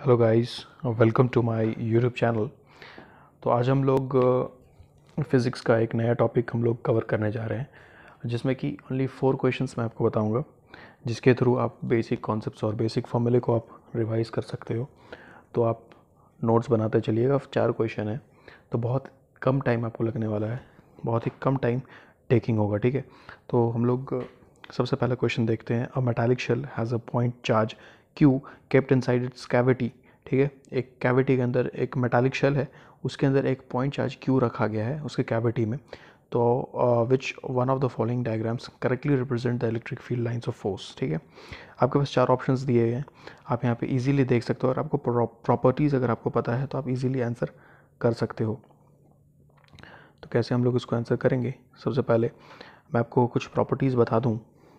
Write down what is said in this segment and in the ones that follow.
hello guys welcome to my YouTube channel तो आज हम लोग फिज़िक्स uh, का एक नया टॉपिक हम लोग कवर करने जा रहे हैं जिसमें कि ओनली फोर क्वेश्चंस मैं आपको बताऊंगा जिसके थ्रू आप बेसिक कॉन्सेप्ट्स और बेसिक फॉर्मूले को आप रिवाइज कर सकते हो तो आप नोट्स बनाते चलिएगा चार क्वेश्चन हैं तो बहुत कम टाइम आपको लगने वाला है बहुत ही कम टाइम टेकिंग होगा ठीक है तो हम लोग uh, सबसे पहला क्वेश्चन देखते हैं a metallic shell has a point charge q kept side its cavity ठीक है एक कैविटी के अंदर एक मेटालिक शेल है उसके अंदर एक पॉइंट चार्ज क्यू रखा गया है उसके कैविटी में तो which one of the following diagrams correctly represent the electric field lines of force ठीक है आपके पास चार ऑप्शंस दिए गए हैं आप यहाँ पे इजीली देख सकते हो और आपको प्रॉपर्टीज़ अगर आपको पता है तो आप इजीली आंसर कर सकते हो तो कैसे हम लोग इसको आंसर करेंगे सबसे पहले मैं आपको कुछ प्रॉपर्टीज़ बता दूँ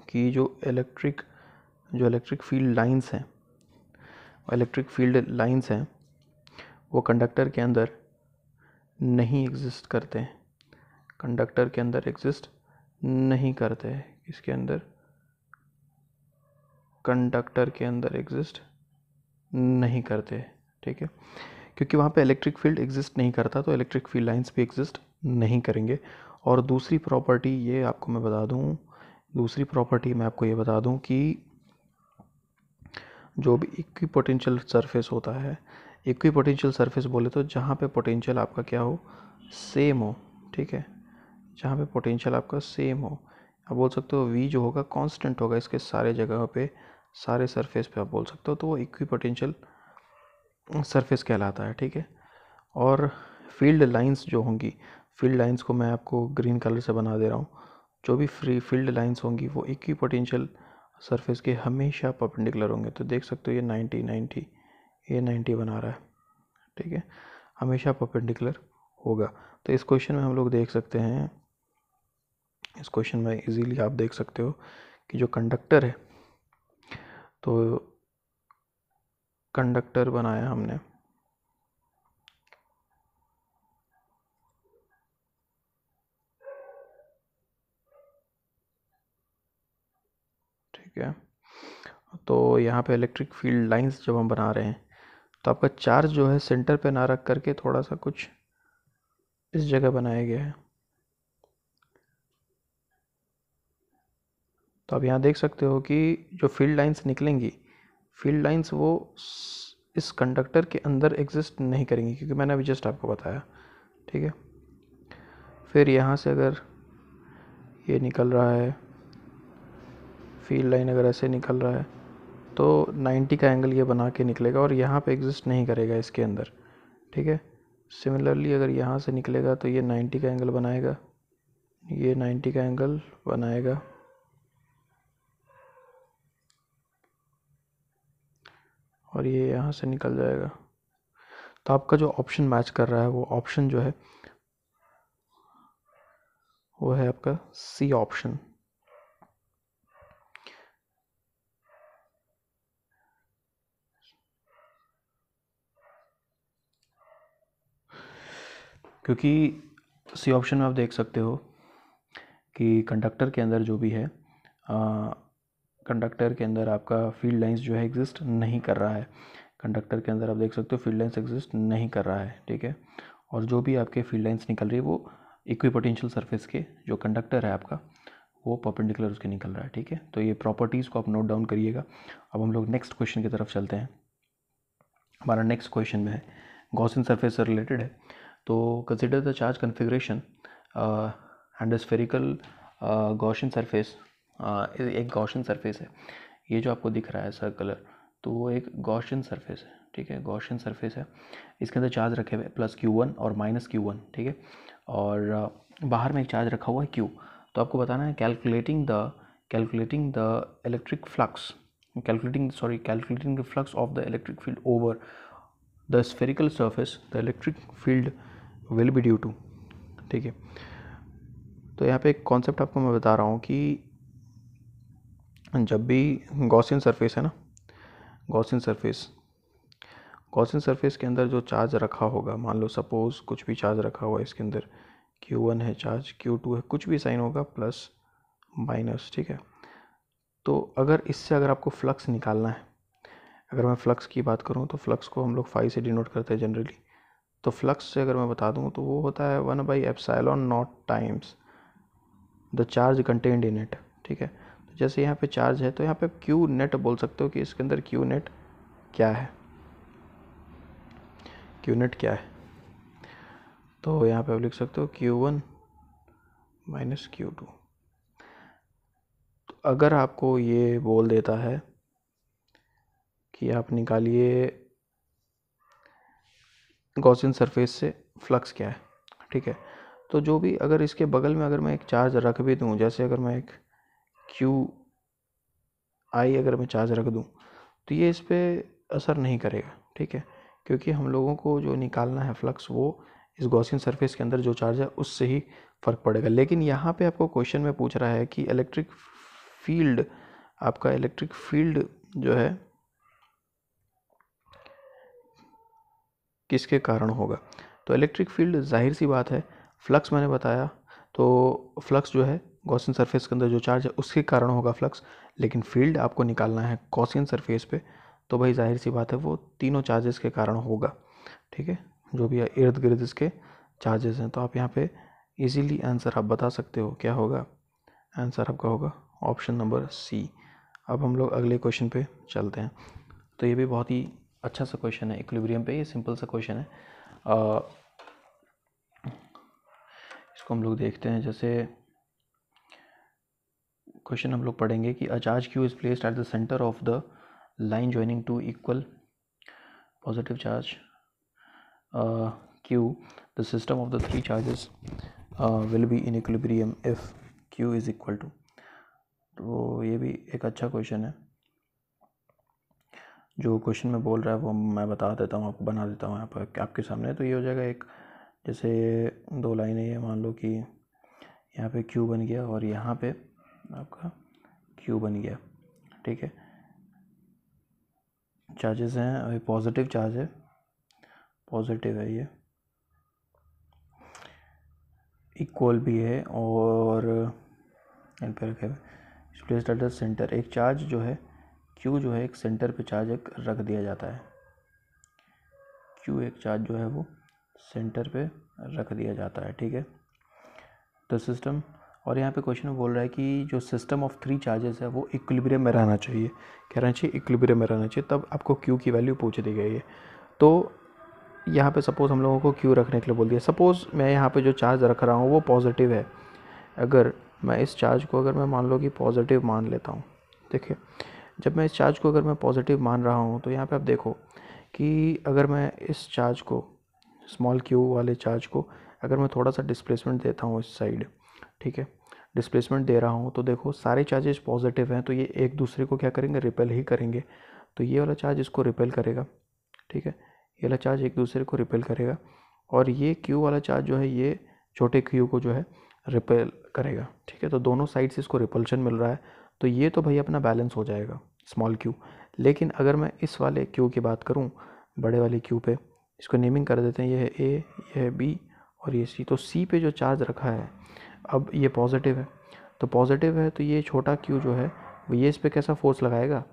कि जो इलेक्ट्रिक जो इलेक्ट्रिक फील्ड लाइंस हैं इलेक्ट्रिक फील्ड लाइंस हैं वो कंडक्टर के अंदर नहीं एग्जिस्ट करते हैं कंडक्टर के अंदर एग्जिस्ट नहीं करते हैं इसके अंदर कंडक्टर के अंदर एग्जिस्ट नहीं करते ठीक है क्योंकि वहाँ पे इलेक्ट्रिक फील्ड एग्जिस्ट नहीं करता तो इलेक्ट्रिक फील्ड लाइंस भी एग्जिस्ट नहीं करेंगे और दूसरी प्रॉपर्टी ये आपको मैं बता दूँ दूसरी प्रॉपर्टी मैं आपको ये बता दूँ कि जो भी इक्वी पोटेंशियल सरफेस होता है इक्वी पोटेंशियल सरफेस बोले तो जहाँ पे पोटेंशियल आपका क्या हो सेम हो ठीक है जहाँ पे पोटेंशियल आपका सेम हो आप बोल सकते हो वी जो होगा कांस्टेंट होगा इसके सारे जगहों पे सारे सरफेस पे आप बोल सकते हो तो वो इक्वी पोटेंशियल सरफेस कहलाता है ठीक है और फील्ड लाइंस जो होंगी फील्ड लाइंस को मैं आपको ग्रीन कलर से बना दे रहा हूँ जो भी फ्री फील्ड लाइंस होंगी वो इक्वी पोटेंशियल सरफेस के हमेशा परपेंडिकुलर होंगे तो देख सकते हो ये 90 90 ये 90 बना रहा है ठीक है हमेशा परपेंडिकुलर होगा तो इस क्वेश्चन में हम लोग देख सकते हैं इस क्वेश्चन में इजीली आप देख सकते हो कि जो कंडक्टर है तो कंडक्टर बनाया हमने ठीक है तो यहाँ पे इलेक्ट्रिक फील्ड लाइंस जब हम बना रहे हैं तो आपका चार्ज जो है सेंटर पे ना रख करके थोड़ा सा कुछ इस जगह बनाया गया है तो आप यहाँ देख सकते हो कि जो फील्ड लाइंस निकलेंगी फील्ड लाइंस वो इस कंडक्टर के अंदर एग्जिस्ट नहीं करेंगी क्योंकि मैंने अभी जस्ट आपको बताया ठीक है फिर यहाँ से अगर ये निकल रहा है फील्ड लाइन अगर ऐसे निकल रहा है तो 90 का एंगल ये बना के निकलेगा और यहाँ पे एग्जिस्ट नहीं करेगा इसके अंदर ठीक है सिमिलरली अगर यहाँ से निकलेगा तो ये 90 का एंगल बनाएगा ये 90 का एंगल बनाएगा और ये यहाँ से निकल जाएगा तो आपका जो ऑप्शन मैच कर रहा है वो ऑप्शन जो है वो है आपका सी ऑप्शन क्योंकि सी ऑप्शन में आप देख सकते हो कि कंडक्टर के अंदर जो भी है कंडक्टर के अंदर आपका फील्ड लाइंस जो है एग्जिस्ट नहीं कर रहा है कंडक्टर के अंदर आप देख सकते हो फील्ड लाइंस एग्जिस्ट नहीं कर रहा है ठीक है और जो भी आपके फील्ड लाइंस निकल रही है वो इक्विपोटेंशियल सरफेस के जो कंडक्टर है आपका वो पर्पेंडिकुलर उसके निकल रहा है ठीक है तो ये प्रॉपर्टीज़ को आप नोट डाउन करिएगा अब हम लोग नेक्स्ट क्वेश्चन की तरफ चलते हैं हमारा नेक्स्ट क्वेश्चन में है गॉसिन सरफेस से रिलेटेड है तो consider the charge configuration and the spherical Gaussian surface एक गौशन सरफेस है ये जो आपको दिख रहा है सर कलर तो वो एक गौशन सरफेस है ठीक है गौशन सरफेस है इसके अंदर चार्ज रखे हुए प्लस क्यू वन और माइनस क्यू वन ठीक है और uh, बाहर में एक चार्ज रखा हुआ है क्यू तो आपको बताना है calculating the calculating the electric flux calculating sorry calculating the flux of the electric field over the spherical surface the electric field will be due to ठीक है तो यहाँ पे एक कॉन्सेप्ट आपको मैं बता रहा हूँ कि जब भी गॉसिन सरफेस है ना गॉसिन सरफेस गॉसिन सरफेस के अंदर जो चार्ज रखा होगा मान लो सपोज़ कुछ भी चार्ज रखा हुआ है इसके अंदर क्यू वन है चार्ज क्यू टू है कुछ भी साइन होगा प्लस माइनस ठीक है तो अगर इससे अगर आपको फ्लक्स निकालना है अगर मैं फ्लक्स की बात करूँ तो फ्लक्स को हम लोग फाइव से डिनोट करते हैं जनरली तो फ्लक्स से अगर मैं बता दूँ तो वो होता है one by epsilon naught times the charge contained in it ठीक है तो जैसे यहाँ पे चार्ज है तो यहाँ पे क्यू नेट बोल सकते हो कि इसके अंदर क्यू नेट क्या है क्यू नेट क्या है तो यहाँ पे आप लिख सकते हो q one minus q two अगर आपको ये बोल देता है कि आप निकालिए गौसिन सरफेस से फ्लक्स क्या है ठीक है तो जो भी अगर इसके बगल में अगर मैं एक चार्ज रख भी दूँ जैसे अगर मैं एक क्यू आई अगर मैं चार्ज रख दूँ तो ये इस पर असर नहीं करेगा ठीक है क्योंकि हम लोगों को जो निकालना है फ्लक्स वो इस गौसिन सरफेस के अंदर जो चार्ज है उससे ही फ़र्क पड़ेगा लेकिन यहाँ पे आपको क्वेश्चन में पूछ रहा है कि इलेक्ट्रिक फील्ड आपका इलेक्ट्रिक फील्ड जो है किसके कारण होगा तो इलेक्ट्रिक फील्ड जाहिर सी बात है फ्लक्स मैंने बताया तो फ्लक्स जो है गॉसियन सरफेस के अंदर जो चार्ज है उसके कारण होगा फ्लक्स लेकिन फील्ड आपको निकालना है गॉसियन सरफेस पे तो भाई जाहिर सी बात है वो तीनों चार्जेस के कारण होगा ठीक है जो भी इर्द गिर्द इसके चार्जेस हैं तो आप यहाँ पे इजीली आंसर आप बता सकते हो क्या होगा आंसर आपका होगा ऑप्शन नंबर सी अब हम लोग अगले क्वेश्चन पे चलते हैं तो ये भी बहुत ही अच्छा सा क्वेश्चन है इक्विलिब्रियम पे ये सिंपल सा क्वेश्चन है आ, इसको हम लोग देखते हैं जैसे क्वेश्चन हम लोग पढ़ेंगे कि a charge q is placed at the centre of the line joining two equal positive charge q the system of the three charges will be in equilibrium if q is equal to तो ये भी एक अच्छा question है जो question में बोल रहा है वो मैं बता देता हूँ आपको बना देता हूँ यहाँ पर आपके सामने तो ये हो जाएगा एक जैसे दो लाइनें ये मान लो कि यहाँ पे क्यू बन गया और यहाँ पे आपका क्यू बन गया ठीक है चार्जेस हैं पॉजिटिव चार्ज है पॉजिटिव है ये इक्वल भी है और इसलिए सेंटर एक चार्ज जो है क्यू जो है एक सेंटर पे चार्ज एक रख दिया जाता है क्यू एक चार्ज जो है वो सेंटर पे रख दिया जाता है ठीक है द सिस्टम और यहाँ पे क्वेश्चन बोल रहा है कि जो सिस्टम ऑफ थ्री चार्जेस है वो इक्विलिब्रियम में रहना चाहिए कह रहे चाहिए इक्विलिब्रियम में रहना चाहिए तब आपको क्यू की वैल्यू पूछ दी गई है तो यहाँ पे सपोज़ हम लोगों को क्यू रखने के लिए बोल दिया सपोज़ मैं यहाँ पे जो चार्ज रख रहा हूँ वो पॉजिटिव है अगर मैं इस चार्ज को अगर मैं मान लो कि पॉजिटिव मान लेता हूँ देखिए जब मैं इस चार्ज को अगर मैं पॉजिटिव मान रहा हूँ तो यहाँ पे आप देखो कि अगर मैं इस चार्ज को स्मॉल क्यू वाले चार्ज को अगर मैं थोड़ा सा डिस्प्लेसमेंट देता हूँ इस साइड ठीक है डिस्प्लेसमेंट दे रहा हूँ तो देखो सारे चार्जेस पॉजिटिव हैं तो ये एक दूसरे को क्या करेंगे रिपेल ही करेंगे तो ये वाला चार्ज इसको रिपेल करेगा ठीक है ये वाला चार्ज एक दूसरे को रिपेल करेगा और ये क्यू वाला चार्ज जो है ये छोटे क्यू को जो है रिपेल करेगा ठीक है तो दोनों साइड से इसको रिपल्शन मिल रहा है तो ये तो भाई अपना बैलेंस हो जाएगा स्मॉल क्यू लेकिन अगर मैं इस वाले क्यू की बात करूँ बड़े वाले क्यू पे इसको नेमिंग कर देते हैं ये है ए ये है बी और ये सी तो सी पे जो चार्ज रखा है अब ये पॉजिटिव है तो पॉजिटिव है तो ये छोटा क्यू जो है वो ये इस पर कैसा फोर्स लगाएगा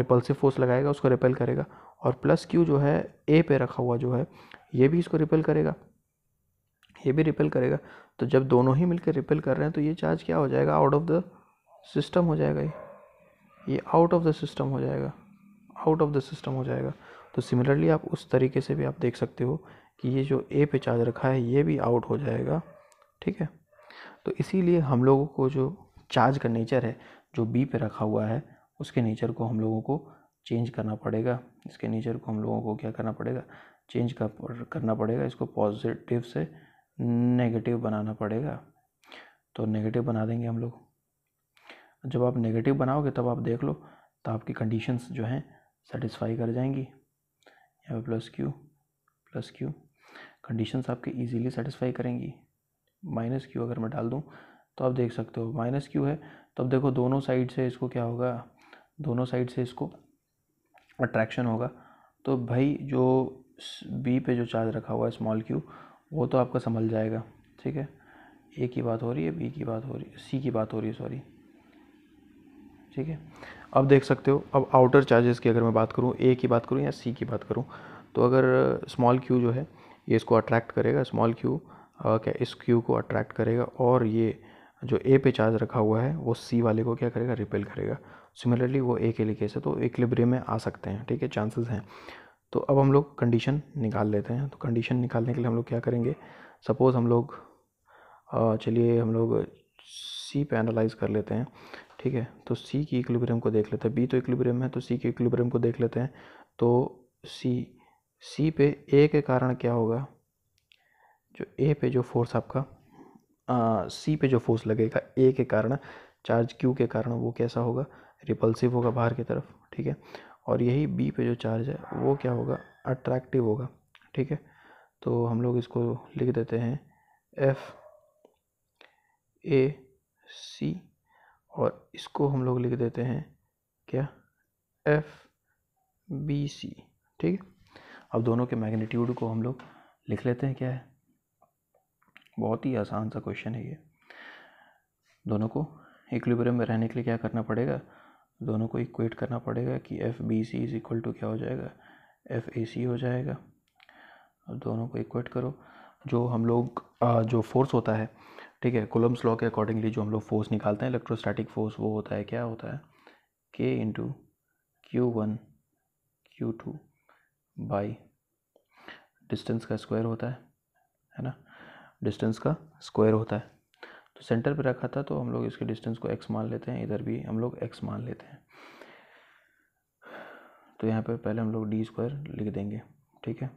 रिपल्सिव फोर्स लगाएगा उसको रिपेल करेगा और प्लस क्यू जो है ए पे रखा हुआ जो है ये भी इसको रिपेल करेगा ये भी रिपेल करेगा तो जब दोनों ही मिलकर रिपेल कर रहे हैं तो ये चार्ज क्या हो जाएगा आउट ऑफ द सिस्टम हो जाएगा ये ये आउट ऑफ द सिस्टम हो जाएगा आउट ऑफ द सिस्टम हो जाएगा तो सिमिलरली आप उस तरीके से भी आप देख सकते हो कि ये जो ए पे चार्ज रखा है ये भी आउट हो जाएगा ठीक है तो इसीलिए हम लोगों को जो चार्ज का नेचर है जो बी पे रखा हुआ है उसके नेचर को हम लोगों को चेंज करना पड़ेगा इसके नेचर को हम लोगों को क्या करना पड़ेगा चेंज करना पड़ेगा इसको पॉजिटिव से नेगेटिव बनाना पड़ेगा तो नेगेटिव बना देंगे हम लोग जब आप नेगेटिव बनाओगे तब आप देख लो तो आपकी कंडीशंस जो हैं सेटिस्फाई कर जाएंगी यहाँ पे plus q plus q conditions आपके इजीली सेटिस्फाई करेंगी माइनस क्यू अगर मैं डाल दूँ तो आप देख सकते हो माइनस क्यू है तो अब देखो दोनों साइड से इसको क्या होगा दोनों साइड से इसको अट्रैक्शन होगा तो भाई जो बी पे जो चार्ज रखा हुआ है स्मॉल क्यू वो तो आपका संभल जाएगा ठीक है ए की बात हो रही है बी की बात हो रही है सी की बात हो रही है सॉरी ठीक है अब देख सकते हो अब आउटर चार्जेस की अगर मैं बात करूँ ए की बात करूँ या सी की बात करूँ तो अगर स्मॉल क्यू जो है ये इसको अट्रैक्ट करेगा स्मॉल क्यू क्या इस क्यू को अट्रैक्ट करेगा और ये जो ए पे चार्ज रखा हुआ है वो सी वाले को क्या करेगा रिपेल करेगा सिमिलरली वो ए के लिए केस है तो इक्लिब्रियम में आ सकते हैं ठीक है चांसेस हैं तो अब हम लोग कंडीशन निकाल लेते हैं तो कंडीशन निकालने के लिए हम लोग क्या करेंगे सपोज़ हम लोग चलिए हम लोग सी पे एनालाइज कर लेते हैं ठीक है तो सी की इक्विलिब्रियम को देख लेते हैं बी तो इक्विलिब्रियम है तो सी की इक्विलिब्रियम को देख लेते हैं तो सी सी पे ए के कारण क्या होगा जो ए पे जो फोर्स आपका आ, सी पे जो फोर्स लगेगा ए के कारण चार्ज क्यू के कारण वो कैसा होगा रिपल्सिव होगा बाहर की तरफ ठीक है और यही बी पे जो चार्ज है वो क्या होगा अट्रैक्टिव होगा ठीक है तो हम लोग इसको लिख देते हैं एफ ए सी और इसको हम लोग लिख देते हैं क्या एफ बी सी ठीक है अब दोनों के मैग्नीट्यूड को हम लोग लिख लेते हैं क्या है बहुत ही आसान सा क्वेश्चन है ये दोनों को इक्विलिब्रियम में रहने के लिए क्या करना पड़ेगा दोनों को इक्वेट करना पड़ेगा कि F B C is equal to क्या हो जाएगा एफ ए सी हो जाएगा दोनों को इक्वेट करो जो हम लोग जो फोर्स होता है ठीक है कोलम्स लॉ के अकॉर्डिंगली जो हम लोग फोर्स निकालते हैं इलेक्ट्रोस्टैटिक फोर्स वो होता है क्या होता है k into q one q two by distance का स्क्वायर होता है है ना डिस्टेंस का स्क्वायर होता है तो सेंटर पे रखा था तो हम लोग इसके डिस्टेंस को एक्स मान लेते हैं इधर भी हम लोग एक्स मान लेते हैं तो यहाँ पे पहले हम लोग डी स्क्वायर लिख देंगे ठीक है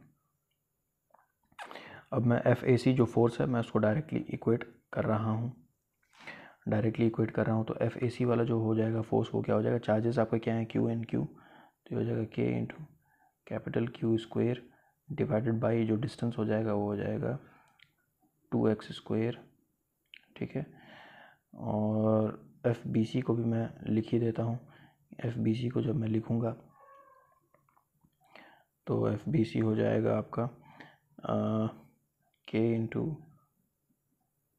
अब मैं एफ ए सी जो फोर्स है मैं उसको डायरेक्टली इक्वेट कर रहा हूँ डायरेक्टली इक्वेट कर रहा हूँ तो एफ ए सी वाला जो हो जाएगा फोर्स वो क्या हो जाएगा चार्जेस आपका क्या है क्यू एन क्यू तो ये हो जाएगा k into capital q square divided by जो डिस्टेंस हो जाएगा वो हो जाएगा टू एक्स स्क्वेयर ठीक है और एफ बी सी को भी मैं लिख ही देता हूँ एफ बी सी को जब मैं लिखूँगा तो एफ बी सी हो जाएगा आपका k into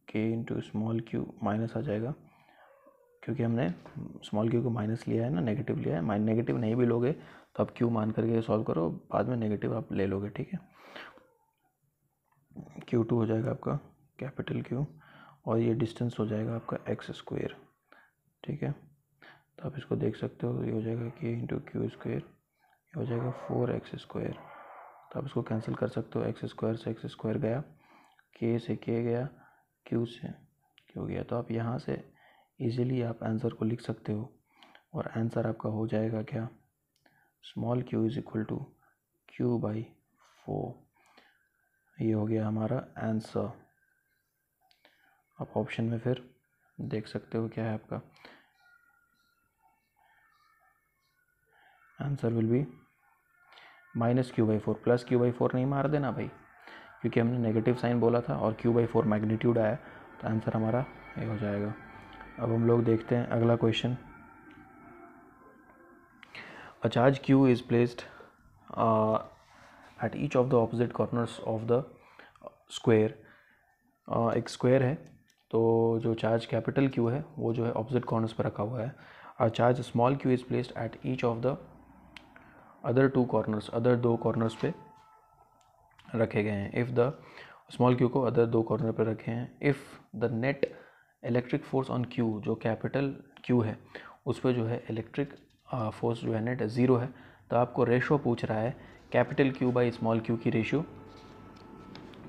k into small q minus आ जाएगा क्योंकि हमने स्मॉल क्यू को माइनस लिया है ना नेगेटिव लिया है माइन नेगेटिव नहीं भी लोगे तो आप क्यू मान करके सॉल्व करो बाद में नेगेटिव आप ले लोगे ठीक है क्यू टू हो जाएगा आपका कैपिटल क्यू और ये डिस्टेंस हो जाएगा आपका एक्स स्क्वेयर ठीक है तो आप इसको देख सकते हो ये हो जाएगा के इंटू क्यू स्क्वेयर ये हो जाएगा फोर एक्स स्क्वेयर तो आप इसको कैंसिल कर सकते हो एक्स स्क्वायर से एक्स स्क्वायर गया के से के गया क्यू से क्यू गया तो आप यहाँ से इजीली आप आंसर को लिख सकते हो और आंसर आपका हो जाएगा क्या small q is equal to q by four ये हो गया हमारा आंसर आप ऑप्शन में फिर देख सकते हो क्या है आपका answer will be minus q by four plus q by four नहीं मार देना भाई क्योंकि हमने नेगेटिव साइन बोला था और क्यू बाई फोर मैग्नीट्यूड आया तो आंसर हमारा ये हो जाएगा अब हम लोग देखते हैं अगला question a charge q is placed at each of the opposite corners of the square एक स्क्वेयर है तो जो चार्ज कैपिटल क्यू है वो जो है ऑपोजिट कॉर्नर्स पर रखा हुआ है और charge small q is placed at each of the other two corners other दो कॉर्नर्स पे रखे गए हैं इफ़ द स्मॉल क्यू को अदर दो कॉर्नर पर रखे हैं if the net electric force on q जो कैपिटल क्यू है उस पर जो है इलेक्ट्रिक फोर्स जो है नेट ज़ीरो है तो आपको रेशो पूछ रहा है capital q by small q की रेशियो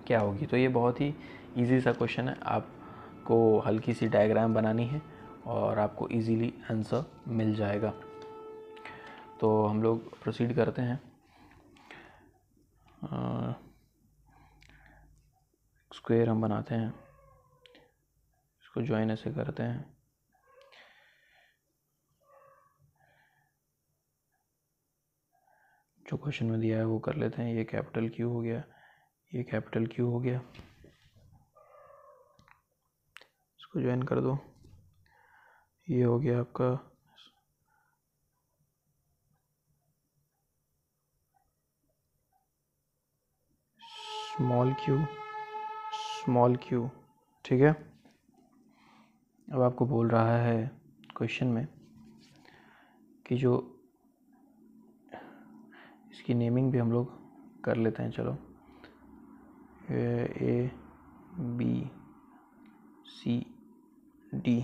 क्या होगी तो ये बहुत ही ईजी सा क्वेश्चन है आपको हल्की सी डायग्राम बनानी है और आपको इजीली आंसर मिल जाएगा तो हम लोग प्रोसीड करते हैं आ, स्क्वायर हम बनाते हैं इसको ज्वाइन ऐसे करते हैं जो क्वेश्चन में दिया है वो कर लेते हैं ये कैपिटल क्यू हो गया ये कैपिटल क्यू हो गया इसको ज्वाइन कर दो ये हो गया आपका स्मॉल क्यू स्मॉल क्यू ठीक है अब आपको बोल रहा है क्वेश्चन में कि जो इसकी नेमिंग भी हम लोग कर लेते हैं चलो A B C D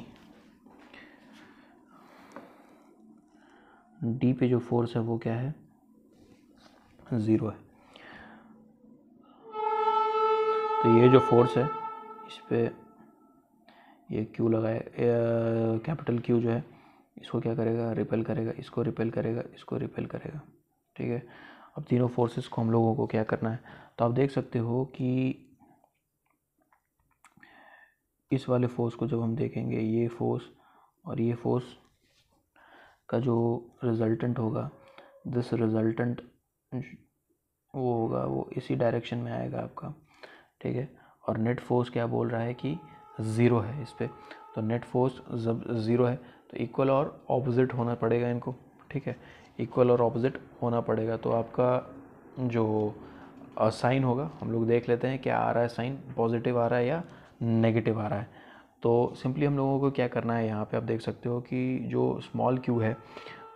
D पे जो फोर्स है वो क्या है ज़ीरो है तो ये जो फोर्स है इस पर ये क्यू लगाए कैपिटल क्यू जो है इसको क्या करेगा रिपेल करेगा इसको रिपेल करेगा इसको रिपेल करेगा ठीक है अब तीनों फोर्सेस को हम लोगों को क्या करना है तो आप देख सकते हो कि इस वाले फोर्स को जब हम देखेंगे ये फोर्स और ये फोर्स का जो रिजल्टेंट होगा दिस रिजल्टेंट वो होगा वो इसी डायरेक्शन में आएगा आपका ठीक है और नेट फोर्स क्या बोल रहा है कि ज़ीरो है इस पर तो नेट फोर्स जब ज़ीरो है तो इक्वल और ऑपोजिट होना पड़ेगा इनको ठीक है इक्वल और ऑपोजिट होना पड़ेगा तो आपका जो साइन होगा हम लोग देख लेते हैं क्या आ रहा है साइन पॉजिटिव आ रहा है या नेगेटिव आ रहा है तो सिंपली हम लोगों को क्या करना है यहाँ पे आप देख सकते हो कि जो स्मॉल क्यू है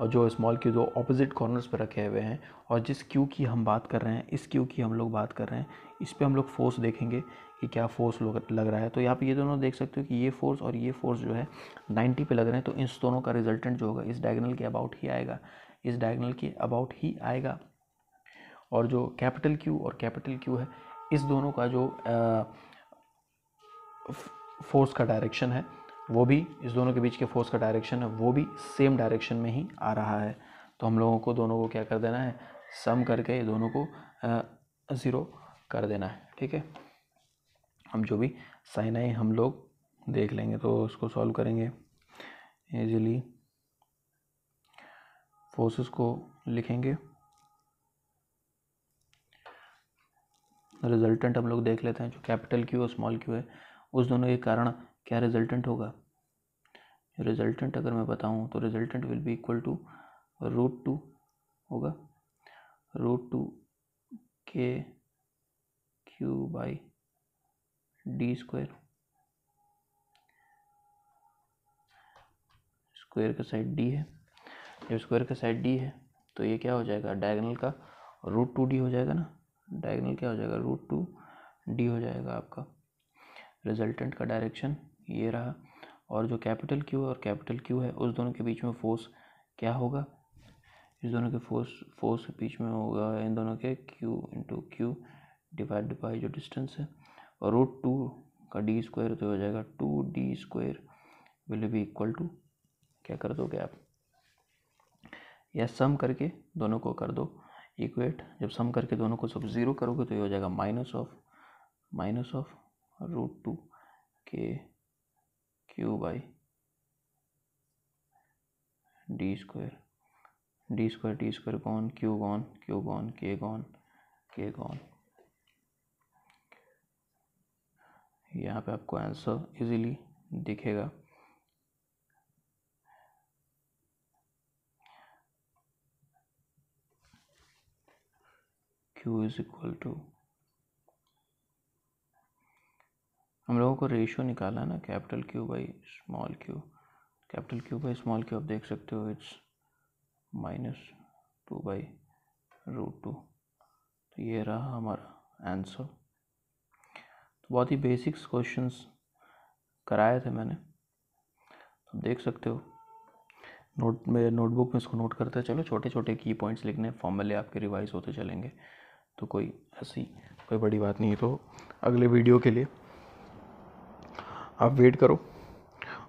और जो स्मॉल क्यू जो ऑपोजिट कॉर्नर्स पर रखे हुए हैं और जिस क्यू की हम बात कर रहे हैं इस क्यू की हम लोग बात कर रहे हैं इस पर हम लोग फोर्स देखेंगे कि क्या फोर्स लग रहा है तो यहाँ पे ये दोनों देख सकते हो कि ये फोर्स और ये फोर्स जो है 90 पे लग रहे हैं तो इन दोनों का रिजल्टेंट जो होगा इस डायगनल के अबाउट ही आएगा इस डायगनल के अबाउट ही आएगा और जो कैपिटल क्यू और कैपिटल क्यू है इस दोनों का जो फोर्स का डायरेक्शन है वो भी इस दोनों के बीच के फोर्स का डायरेक्शन है वो भी सेम डायरेक्शन में ही आ रहा है तो हम लोगों को दोनों को क्या कर देना है सम करके दोनों को ज़ीरो कर देना है ठीक है हम जो भी साइन आए हम लोग देख लेंगे तो उसको सॉल्व करेंगे ईजिली फोर्सेस को लिखेंगे रिजल्टेंट हम लोग देख लेते हैं जो कैपिटल क्यू और स्मॉल क्यू है उस दोनों के कारण क्या रिजल्टेंट होगा रिजल्टेंट अगर मैं बताऊँ तो resultant will be equal to root two होगा root two k q by d square square का साइड डी है जब स्क्वायर का साइड डी है तो ये क्या हो जाएगा डायगनल का रूट टू डी हो जाएगा ना डायगनल क्या हो जाएगा रूट टू डी हो जाएगा आपका रिजल्टेंट का डायरेक्शन ये रहा और जो कैपिटल क्यू है और कैपिटल क्यू है उस दोनों के बीच में फोर्स क्या होगा इस दोनों के फोर्स फोर्स के बीच में होगा इन दोनों के q into q divide by जो डिस्टेंस है और रूट टू का डी स्क्वायर तो हो जाएगा two d square will be equal to क्या कर दोगे आप या सम करके दोनों को कर दो इक्वेट जब सम करके दोनों को सब ज़ीरो करोगे तो ये हो जाएगा minus of minus of root two k q by d square d square t square कौन क्यू कौन क्यू कौन के कौन के कौन यहाँ पे आपको आंसर इजीली दिखेगा क्यू इज इक्वल टू हम लोगों को रेशो निकाला ना capital q by small q capital q by small q आप देख सकते हो it's minus two by root two तो ये रहा हमारा आंसर तो बहुत ही बेसिक्स क्वेश्चंस कराए थे मैंने तो देख सकते हो नोट मेरे नोटबुक में इसको नोट करते चलो छोटे छोटे की पॉइंट्स लिखने फॉर्मली आपके रिवाइज होते चलेंगे तो कोई ऐसी कोई बड़ी बात नहीं तो अगले वीडियो के लिए आप वेट करो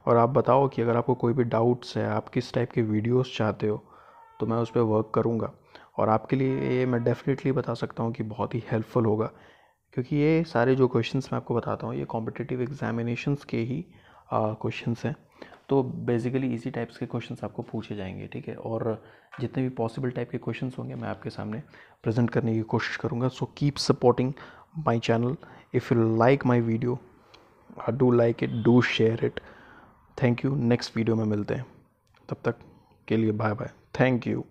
और आप बताओ कि अगर आपको कोई भी डाउट्स है आप किस टाइप के वीडियोस चाहते हो तो मैं उस पर वर्क करूँगा और आपके लिए ये मैं डेफिनेटली बता सकता हूँ कि बहुत ही हेल्पफुल होगा क्योंकि ये सारे जो क्वेश्चन मैं आपको बताता हूँ ये कॉम्पिटिटिव एग्जामिनेशंस के ही क्वेश्चन हैं तो बेसिकली इसी टाइप्स के क्वेश्चंस आपको पूछे जाएंगे ठीक है और जितने भी पॉसिबल टाइप के क्वेश्चंस होंगे मैं आपके सामने प्रेजेंट करने की कोशिश करूँगा so keep supporting my channel if you like my video do like it do share it thank you next video में मिलते हैं तब तक के लिए बाय बाय थैंक यू